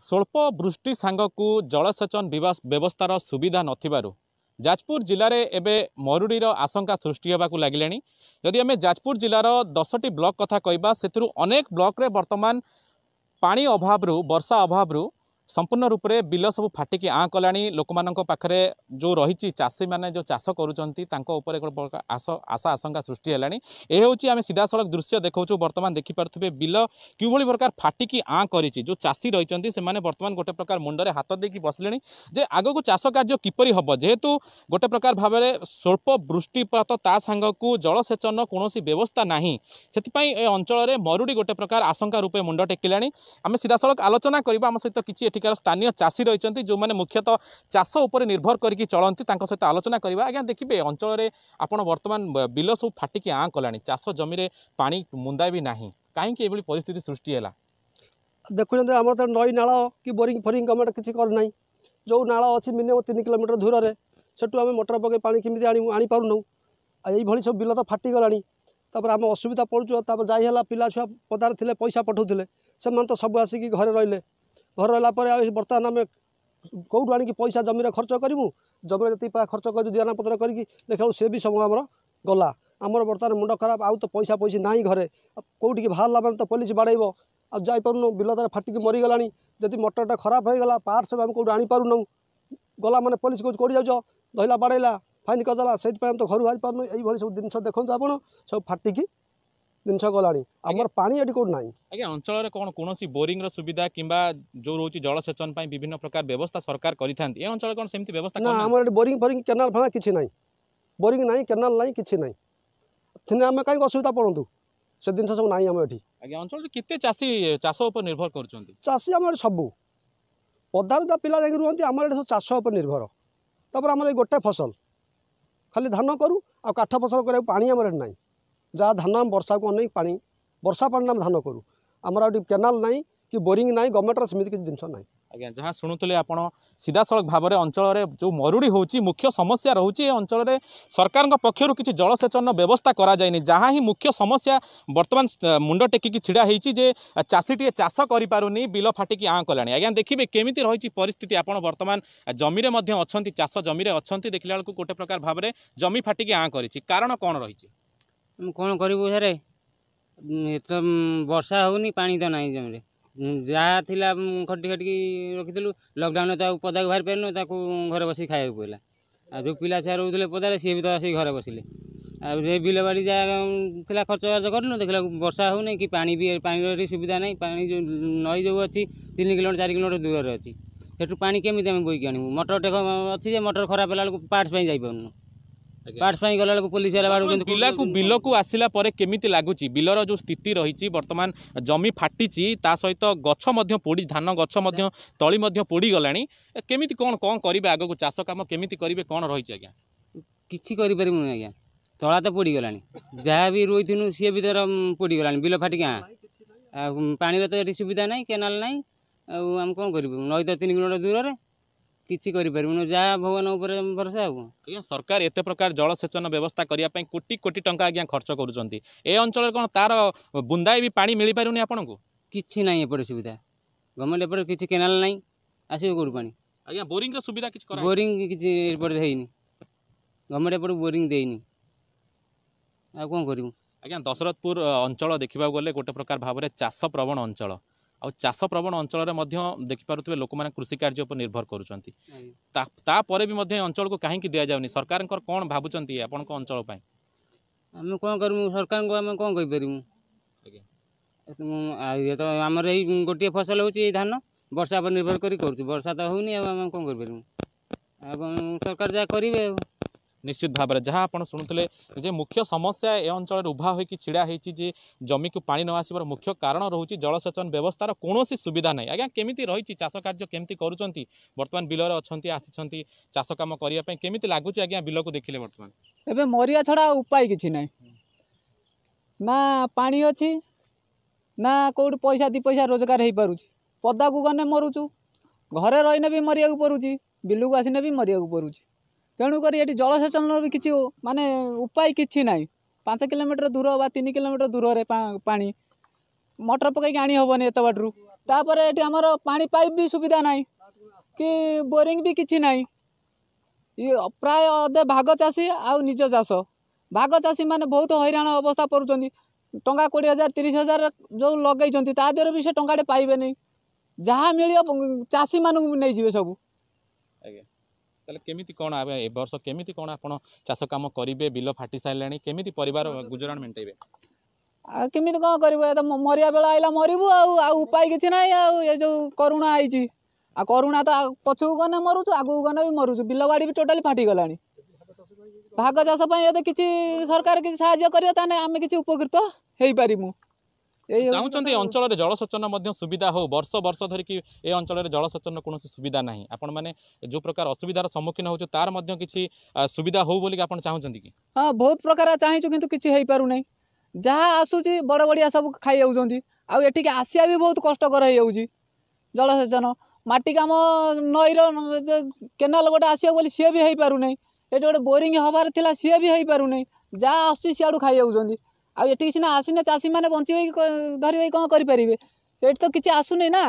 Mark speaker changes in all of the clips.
Speaker 1: ସ୍ୱଳ୍ପ ବୃଷ୍ଟି ସାଙ୍ଗକୁ ଜଳସେଚନ ବ୍ୟବସ୍ଥାର ସୁବିଧା ନଥିବାରୁ ଯାଜପୁର ଜିଲ୍ଲାରେ ଏବେ ମରୁଡ଼ିର ଆଶଙ୍କା ସୃଷ୍ଟି ହେବାକୁ ଲାଗିଲାଣି ଯଦି ଆମେ ଯାଜପୁର ଜିଲ୍ଲାର ଦଶଟି ବ୍ଲକ କଥା କହିବା ସେଥିରୁ ଅନେକ ବ୍ଲକରେ ବର୍ତ୍ତମାନ ପାଣି ଅଭାବରୁ ବର୍ଷା ଅଭାବରୁ ସମ୍ପୂର୍ଣ୍ଣ ରୂପରେ ବିଲ ସବୁ ଫାଟିକି ଆଁ କଲାଣି ଲୋକମାନଙ୍କ ପାଖରେ ଯେଉଁ ରହିଛି ଚାଷୀମାନେ ଯେଉଁ ଚାଷ କରୁଛନ୍ତି ତାଙ୍କ ଉପରେ ଆଶା ଆଶଙ୍କା ସୃଷ୍ଟି ହେଲାଣି ଏ ହେଉଛି ଆମେ ସିଧାସଳଖ ଦୃଶ୍ୟ ଦେଖାଉଛୁ ବର୍ତ୍ତମାନ ଦେଖିପାରୁଥିବେ ବିଲ କିଭଳି ପ୍ରକାର ଫାଟିକି ଆଁ କରିଛି ଯେଉଁ ଚାଷୀ ରହିଛନ୍ତି ସେମାନେ ବର୍ତ୍ତମାନ ଗୋଟେ ପ୍ରକାର ମୁଣ୍ଡରେ ହାତ ଦେଇକି ବସିଲେଣି ଯେ ଆଗକୁ ଚାଷ କାର୍ଯ୍ୟ କିପରି ହେବ ଯେହେତୁ ଗୋଟେ ପ୍ରକାର ଭାବରେ ସ୍ୱଳ୍ପ ବୃଷ୍ଟିପାତ ତା ସାଙ୍ଗକୁ ଜଳସେଚନ କୌଣସି ବ୍ୟବସ୍ଥା ନାହିଁ ସେଥିପାଇଁ ଏ ଅଞ୍ଚଳରେ ମରୁଡ଼ି ଗୋଟେ ପ୍ରକାର ଆଶଙ୍କା ରୂପେ ମୁଣ୍ଡ ଟେକିଲାଣି ଆମେ ସିଧାସଳଖ ଆଲୋଚନା କରିବା ଆମ ସହିତ କିଛି ଏଠି এখানকার স্থানীয় চাষী রয়েছেন যে মুখ্যতঃ চাষ উপরে নির্ভর করি চলতে তাঁর সহ আলোচনা করা আজ্ঞা দেখবে অঞ্চলের আপনার বর্তমান বিল সব ফাটিকি আঁ কলা চাষ জমিরে পা মুন্দা না কিন্তু এইভাবে পরিস্থিতি সৃষ্টি হল
Speaker 2: দেখুন আমার তো নই নাল কি বোরিং ফোরিং গভর্নমেন্ট কিছু করে না যে নাল অনেক মিনিমম তিন কিলোমিটার দূরে সেটু আমি মটর পকাই পা কমিটি আনি আনিপারু নু এইভাবে সব বিল তো ফাটি গলা তাপরে আমি অসুবিধা পড়ুছ তাপরে যাই হল পিলা ছুঁয়া পদার লে পয়সা পঠাও সে সব আসি ঘরে রহলে घर रहेलाप बर्तन के पैसा जमिर खर्च गरिमु जमिरा खर्च गर्छु दिन पतर गरिक देखाउनु सेसन गला मुंड खराब आउ त पैसा पैसा नै घर के बा पलिस बाडै आउँ पाउनु बिल फाटिक मरिगला नि जति मटरटा खराबला पाट्सम्म कि आउनु गला म पोलिस कि को बाडैला फाइन गरिदेला त घरु दिन से सबै जिस देख्नु सब फाटी फाटिक ଜିନିଷ ଗଲାଣି ଆମର ପାଣି ଏଠି କେଉଁଠି ନାହିଁ
Speaker 1: ଆଜ୍ଞା ଅଞ୍ଚଳରେ କ'ଣ କୌଣସି ବୋରିଂର ସୁବିଧା କିମ୍ବା ଯେଉଁ ରହୁଛି ଜଳସେଚନ ପାଇଁ ବିଭିନ୍ନ ପ୍ରକାର ବ୍ୟବସ୍ଥା ସରକାର କରିଥାନ୍ତି ଏ ଅଞ୍ଚଳରେ କ'ଣ ସେମିତି ବ୍ୟବସ୍ଥା ନା ଆମର
Speaker 2: ଏଠି ବୋରିଂ ଫୋରିଂ କେନାଲ ଫେନାଲ କିଛି ନାହିଁ ବୋରିଂ ନାହିଁ କେନାଲ ନାହିଁ କିଛି ନାହିଁ ଥିଲେ ଆମେ କାହିଁକି ଅସୁବିଧା ପଡ଼ନ୍ତୁ ସେ ଜିନିଷ ସବୁ ନାହିଁ ଆମ ଏଠି
Speaker 1: ଆଜ୍ଞା ଅଞ୍ଚଳରେ କେତେ ଚାଷୀ ଚାଷ ଉପରେ ନିର୍ଭର କରୁଛନ୍ତି
Speaker 2: ଚାଷୀ ଆମର ସବୁ ପଦାରୁ ତା ପିଲା ଯାଇକି ରୁହନ୍ତି ଆମର ଏଠି ସବୁ ଚାଷ ଉପରେ ନିର୍ଭର ତାପରେ ଆମର ଏଇ ଗୋଟେ ଫସଲ ଖାଲି ଧାନ କରୁ ଆଉ କାଠ ଫସଲ କରିବାକୁ ପାଣି ଆମର ଏଠି ନାହିଁ ଯାହା ଧାନ ଆମେ ବର୍ଷାକୁ ଅନେଇ ପାଣି ବର୍ଷା ପାଣିରେ ଆମେ ଧାନ କରୁ ଆମର ଆଉ କେନାଲ ନାହିଁ କି ବୋରିଂ ନାହିଁ ଗଭର୍ଣ୍ଣମେଣ୍ଟର ସେମିତି କିଛି ଜିନିଷ ନାହିଁ
Speaker 1: ଆଜ୍ଞା ଯାହା ଶୁଣୁଥିଲେ ଆପଣ ସିଧାସଳଖ ଭାବରେ ଅଞ୍ଚଳରେ ଯେଉଁ ମରୁଡ଼ି ହେଉଛି ମୁଖ୍ୟ ସମସ୍ୟା ରହୁଛି ଏ ଅଞ୍ଚଳରେ ସରକାରଙ୍କ ପକ୍ଷରୁ କିଛି ଜଳସେଚନର ବ୍ୟବସ୍ଥା କରାଯାଇନି ଯାହା ହିଁ ମୁଖ୍ୟ ସମସ୍ୟା ବର୍ତ୍ତମାନ ମୁଣ୍ଡ ଟେକିକି ଛିଡ଼ା ହେଇଛି ଯେ ଚାଷୀଟିଏ ଚାଷ କରିପାରୁନି ବିଲ ଫାଟିକି ଆଁ କଲାଣି ଆଜ୍ଞା ଦେଖିବେ କେମିତି ରହିଛି ପରିସ୍ଥିତି ଆପଣ ବର୍ତ୍ତମାନ ଜମିରେ ମଧ୍ୟ ଅଛନ୍ତି ଚାଷ ଜମିରେ ଅଛନ୍ତି ଦେଖିଲା ବେଳକୁ ଗୋଟେ ପ୍ରକାର ଭାବରେ ଜମି ଫାଟିକି ଆଁ କରିଛି କାରଣ କ'ଣ ରହିଛି
Speaker 3: ମୁଁ କ'ଣ କରିବୁ ସାରେ ଏତ ବର୍ଷା ହେଉନି ପାଣି ତ ନାହିଁ ଜମିରେ ଯାହା ଥିଲା ଖଟି ଖାଟିକି ରଖିଥିଲୁ ଲକଡାଉନରେ ତ ଆଉ ପଦାକୁ ବାହାରି ପାରିନୁ ତାକୁ ଘରେ ବସିକି ଖାଇବାକୁ ପଡ଼ିଲା ଆଉ ଯେଉଁ ପିଲା ଛୁଆ ରହୁଥିଲେ ପଦାରେ ସିଏ ବି ତ ଆସିକି ଘରେ ବସିଲେ ଆଉ ସେ ବିଲବାଡ଼ି ଯାହା ଥିଲା ଖର୍ଚ୍ଚ ବାର୍ଚ୍ଚ କରିନୁ ଦେଖିଲା ବର୍ଷା ହେଉନି କି ପାଣି ବି ପାଣିର ଏଠି ସୁବିଧା ନାହିଁ ପାଣି ଯେଉଁ ନଈ ଯେଉଁ ଅଛି ତିନି କିଲୋମିଟର ଚାରି କିଲୋମିଟର ଦୂରରେ ଅଛି ସେଠୁ ପାଣି କେମିତି ଆମେ ବୋହିକି ଆଣିବୁ ମଟର ଟେକ ଅଛି ଯେ ମଟର ଖରାପ ହେଲା ବେଳକୁ ପାର୍ଟସ୍ ପାଇଁ ଯାଇପାରୁନୁ ପାର୍ଟସ୍ ପାଇଁ ଗଲାବେଳକୁ ପୋଲିସ ହେଲା ବାଡ଼ୁଛନ୍ତି ପିଲାକୁ ବିଲକୁ ଆସିଲା ପରେ କେମିତି
Speaker 1: ଲାଗୁଛି ବିଲର ଯେଉଁ ସ୍ଥିତି ରହିଛି ବର୍ତ୍ତମାନ ଜମି ଫାଟିଛି ତା ସହିତ ଗଛ ମଧ୍ୟ ପୋଡ଼ି ଧାନ ଗଛ ମଧ୍ୟ ତଳି ମଧ୍ୟ ପୋଡ଼ିଗଲାଣି କେମିତି କ'ଣ କ'ଣ କରିବେ ଆଗକୁ ଚାଷ କାମ କେମିତି କରିବେ କ'ଣ
Speaker 3: ରହିଛି ଆଜ୍ଞା କିଛି କରିପାରିବୁନି ଆଜ୍ଞା ତଳା ତ ପୋଡ଼ିଗଲାଣି ଯାହା ବି ରୋଇଥିଲୁ ସିଏ ବି ତାର ପୋଡ଼ିଗଲାଣି ବିଲ ଫାଟିକି ଆଉ ପାଣିର ତ ଏଠି ସୁବିଧା ନାହିଁ କେନାଲ ନାହିଁ ଆଉ ଆମେ କ'ଣ କରିବୁ ନଈ ତ ତିନି କିଲୋମିଟର ଦୂରରେ କିଛି କରିପାରିବୁନି ଯାହା ଭଗବାନ ଉପରେ ଭରସା ଆଉ
Speaker 1: ଆଜ୍ଞା ସରକାର ଏତେ ପ୍ରକାର ଜଳସେଚନ ବ୍ୟବସ୍ଥା କରିବା ପାଇଁ କୋଟି କୋଟି ଟଙ୍କା ଆଜ୍ଞା ଖର୍ଚ୍ଚ କରୁଛନ୍ତି ଏ
Speaker 3: ଅଞ୍ଚଳରେ କ'ଣ ତାର ବୁନ୍ଦାଏ ବି ପାଣି ମିଳିପାରୁନି ଆପଣଙ୍କୁ କିଛି ନାହିଁ ଏପଟେ ସୁବିଧା ଗଭର୍ଣ୍ଣମେଣ୍ଟ ଏପଟେ କିଛି କେନାଲ ନାହିଁ ଆସିବ କେଉଁଠୁ ପାଣି
Speaker 1: ଆଜ୍ଞା ବୋରିଂର ସୁବିଧା କିଛି
Speaker 3: ବୋରିଂ କିଛି ଏପଟେ ହେଇନି ଗଭର୍ଣ୍ଣମେଣ୍ଟ ଏପଟେ ବୋରିଂ ଦେଇନି ଆଉ କ'ଣ କରିବୁ ଆଜ୍ଞା
Speaker 1: ଦଶରଥପୁର ଅଞ୍ଚଳ ଦେଖିବାକୁ ଗଲେ ଗୋଟେ ପ୍ରକାର ଭାବରେ ଚାଷ ପ୍ରବଣ ଅଞ୍ଚଳ ଆଉ ଚାଷ ପ୍ରବଣ ଅଞ୍ଚଳରେ ମଧ୍ୟ ଦେଖିପାରୁଥିବେ ଲୋକମାନେ କୃଷି କାର୍ଯ୍ୟ ଉପରେ ନିର୍ଭର କରୁଛନ୍ତି ତାପରେ ବି ମଧ୍ୟ ଏ ଅଞ୍ଚଳକୁ କାହିଁକି ଦିଆଯାଉନି ସରକାରଙ୍କର କ'ଣ ଭାବୁଛନ୍ତି ଆପଣଙ୍କ ଅଞ୍ଚଳ ପାଇଁ
Speaker 3: ଆମେ କ'ଣ କରିବୁ ସରକାରଙ୍କୁ ଆମେ କ'ଣ କହିପାରିବୁ ଇଏ ତ ଆମର ଏଇ ଗୋଟିଏ ଫସଲ ହେଉଛି ଏଇ ଧାନ ବର୍ଷା ଉପରେ ନିର୍ଭର କରି କରୁଛୁ ବର୍ଷା ତ ହେଉନି ଆଉ ଆମେ କ'ଣ କରିପାରିବୁ ଆଉ ସରକାର ଯାହା
Speaker 1: କରିବେ ଆଉ ନିଶ୍ଚିତ ଭାବରେ ଯାହା ଆପଣ ଶୁଣୁଥିଲେ ଯେ ମୁଖ୍ୟ ସମସ୍ୟା ଏ ଅଞ୍ଚଳରେ ଉଭା ହୋଇକି ଛିଡ଼ା ହେଇଛି ଯେ ଜମିକୁ ପାଣି ନ ଆସିବାର ମୁଖ୍ୟ କାରଣ ରହୁଛି ଜଳସେଚନ ବ୍ୟବସ୍ଥାର କୌଣସି ସୁବିଧା ନାହିଁ ଆଜ୍ଞା କେମିତି ରହିଛି ଚାଷ କାର୍ଯ୍ୟ କେମିତି କରୁଛନ୍ତି ବର୍ତ୍ତମାନ ବିଲରେ ଅଛନ୍ତି ଆସିଛନ୍ତି ଚାଷ କାମ କରିବା ପାଇଁ କେମିତି ଲାଗୁଛି ଆଜ୍ଞା ବିଲକୁ ଦେଖିଲେ ବର୍ତ୍ତମାନ
Speaker 4: ଏବେ ମରିବା ଛଡ଼ା ଉପାୟ କିଛି ନାହିଁ ନା ପାଣି ଅଛି ନା କେଉଁଠି ପଇସା ଦୁଇ ପଇସା ରୋଜଗାର ହେଇପାରୁଛି ପଦାକୁ ଗଲେ ମରୁଛୁ ଘରେ ରହିନେ ବି ମରିବାକୁ ପଡ଼ୁଛି ବିଲକୁ ଆସିନେ ବି ମରିବାକୁ ପଡ଼ୁଛି तेणुकरी जलसेचन र म कि पाँच किलोमिटर दूर तिन किलोमिटर दूर पाटर पकइक आवनीत बाटो तर पाइपि सुविधा नै कि बोरिङ बि कि नै प्रायः अधे भागी भाग निज भागचाषी बहुत हैरा अवस्था पर्छ टा कि हजार तिरि हजार जो लगै तादि टाटे पहि जहाँ मिल्यो चासी मैले
Speaker 1: सबै ତାହେଲେ କେମିତି କ'ଣ ଏ ବର୍ଷ କେମିତି କ'ଣ ଆପଣ ଚାଷ କାମ କରିବେ ବିଲ ଫାଟି ସାରିଲାଣି କେମିତି ପରିବାର ଗୁଜୁରାଣ ମେଣ୍ଟାଇବେ
Speaker 4: ଆଉ କେମିତି କ'ଣ କରିବୁ ଏ ତ ମରିବା ବେଳ ଆଇଲା ମରିବୁ ଆଉ ଆଉ ଉପାୟ କିଛି ନାହିଁ ଆଉ ଏ ଯେଉଁ କରୁଣା ଆଇଛି ଆଉ କରୁଣା ତ ପଛକୁ ଗନେ ମରୁଛୁ ଆଗକୁ ଗନେ ବି ମରୁଛୁ ବିଲବାଡ଼ି ବି ଟୋଟାଲି ଫାଟିଗଲାଣି ଭାଗ ଚାଷ ପାଇଁ ଯଦି କିଛି ସରକାର କିଛି ସାହାଯ୍ୟ କରିବ ତାହେଲେ ଆମେ କିଛି ଉପକୃତ ହେଇପାରିବୁ ଚାହୁଁଛନ୍ତି
Speaker 1: ଅଞ୍ଚଳରେ ଜଳସେଚନ ମଧ୍ୟ ସୁବିଧା ହେଉ ବର୍ଷ ବର୍ଷ ଧରିକି ଏ ଅଞ୍ଚଳରେ ଜଳସେଚନ କୌଣସି ସୁବିଧା ନାହିଁ ଆପଣମାନେ ଯେଉଁ ପ୍ରକାର ଅସୁବିଧାର ସମ୍ମୁଖୀନ ହେଉଛୁ ତାର ମଧ୍ୟ କିଛି ସୁବିଧା ହେଉ ବୋଲିକି ଆପଣ ଚାହୁଁଛନ୍ତି କି
Speaker 4: ହଁ ବହୁତ ପ୍ରକାର ଚାହିଁଛୁ କିନ୍ତୁ କିଛି ହେଇପାରୁନାହିଁ ଯାହା ଆସୁଛି ବଡ଼ ବଡ଼ିଆ ସବୁ ଖାଇଯାଉଛନ୍ତି ଆଉ ଏଠିକି ଆସିବା ବି ବହୁତ କଷ୍ଟକର ହେଇଯାଉଛି ଜଳସେଚନ ମାଟି କାମ ନଈର କେନାଲ ଗୋଟେ ଆସିବ ବୋଲି ସିଏ ବି ହେଇପାରୁନାହିଁ ଏଠି ଗୋଟେ ବୋରିଂ ହେବାର ଥିଲା ସିଏ ବି ହେଇପାରୁନାହିଁ ଯାହା ଆସୁଛି ସିଆଡ଼ୁ ଖାଇଯାଉଛନ୍ତି ଆଉ ଏଠିକି ସିନା ଆସିନେ ଚାଷୀମାନେ ବଞ୍ଚିବେ କି ଧରିବେ କ'ଣ କରିପାରିବେ ଏଠି ତ କିଛି ଆସୁନି ନା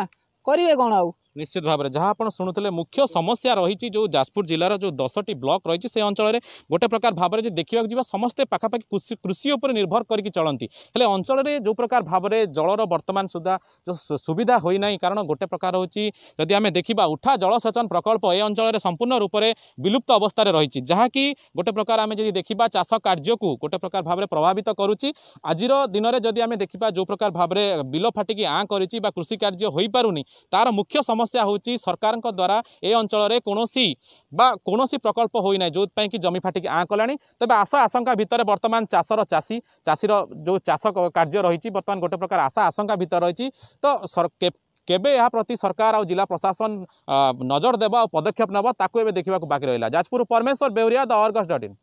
Speaker 4: କରିବେ
Speaker 1: କ'ଣ ଆଉ ନିଶ୍ଚିତ ଭାବରେ ଯାହା ଆପଣ ଶୁଣୁଥିଲେ ମୁଖ୍ୟ ସମସ୍ୟା ରହିଛି ଯେଉଁ ଯାଜପୁର ଜିଲ୍ଲାର ଯେଉଁ ଦଶଟି ବ୍ଲକ୍ ରହିଛି ସେ ଅଞ୍ଚଳରେ ଗୋଟେ ପ୍ରକାର ଭାବରେ ଯଦି ଦେଖିବାକୁ ଯିବା ସମସ୍ତେ ପାଖାପାଖି କୃଷି କୃଷି ଉପରେ ନିର୍ଭର କରିକି ଚଳନ୍ତି ହେଲେ ଅଞ୍ଚଳରେ ଯେଉଁ ପ୍ରକାର ଭାବରେ ଜଳର ବର୍ତ୍ତମାନ ସୁଦ୍ଧା ଯେଉଁ ସୁବିଧା ହୋଇନାହିଁ କାରଣ ଗୋଟେ ପ୍ରକାର ହେଉଛି ଯଦି ଆମେ ଦେଖିବା ଉଠା ଜଳସେଚନ ପ୍ରକଳ୍ପ ଏ ଅଞ୍ଚଳରେ ସମ୍ପୂର୍ଣ୍ଣ ରୂପରେ ବିଲୁପ୍ତ ଅବସ୍ଥାରେ ରହିଛି ଯାହାକି ଗୋଟେ ପ୍ରକାର ଆମେ ଯଦି ଦେଖିବା ଚାଷ କାର୍ଯ୍ୟକୁ ଗୋଟେ ପ୍ରକାର ଭାବରେ ପ୍ରଭାବିତ କରୁଛି ଆଜିର ଦିନରେ ଯଦି ଆମେ ଦେଖିବା ଯେଉଁ ପ୍ରକାର ଭାବରେ ବିଲ ଫାଟିକି ଆଁ କରିଛି ବା କୃଷି କାର୍ଯ୍ୟ ହୋଇପାରୁନି ତା'ର ମୁଖ୍ୟ ସମସ୍ୟା ସମସ୍ୟା ହେଉଛି ସରକାରଙ୍କ ଦ୍ୱାରା ଏ ଅଞ୍ଚଳରେ କୌଣସି ବା କୌଣସି ପ୍ରକଳ୍ପ ହୋଇନାହିଁ ଯେଉଁଥିପାଇଁ କି ଜମି ଫାଟିକି ଆଁ କଲାଣି ତେବେ ଆଶା ଆଶଙ୍କା ଭିତରେ ବର୍ତ୍ତମାନ ଚାଷର ଚାଷୀ ଚାଷୀର ଯେଉଁ ଚାଷ କାର୍ଯ୍ୟ ରହିଛି ବର୍ତ୍ତମାନ ଗୋଟେ ପ୍ରକାର ଆଶା ଆଶଙ୍କା ଭିତରେ ରହିଛି ତ কেবে প্রতি সরকার আর জেলা প্রশাসন নজর দেব আর পদক্ষেপ নেব তাকে এবে দেখা বাকি রহলা Jajpur Parameswar Beuria the orgs dot in